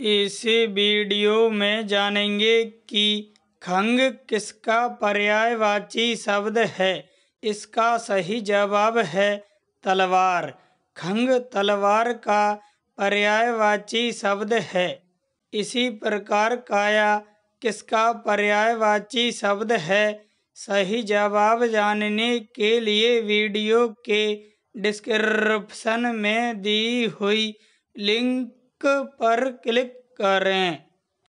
इस वीडियो में जानेंगे कि खंग किसका पर्यायवाची शब्द है इसका सही जवाब है तलवार खंग तलवार का पर्यायवाची शब्द है इसी प्रकार काया किसका पर्यायवाची शब्द है सही जवाब जानने के लिए वीडियो के डिस्क्रिप्शन में दी हुई लिंक पर क्लिक करें